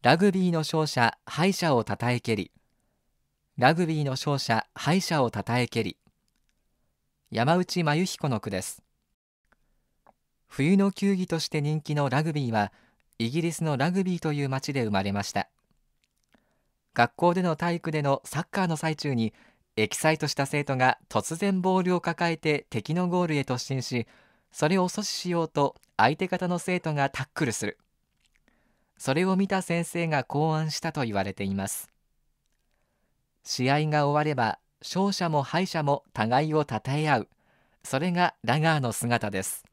ラグビーの勝者敗者をたたえけりラグビーの勝者敗者をたたえけり山内真由彦の句です冬の球技として人気のラグビーはイギリスのラグビーという町で生まれました学校での体育でのサッカーの最中にエキサイトした生徒が突然ボールを抱えて敵のゴールへ突進しそれを阻止しようと相手方の生徒がタックルするそれを見た先生が考案したと言われています試合が終われば勝者も敗者も互いを称え合うそれがラガーの姿です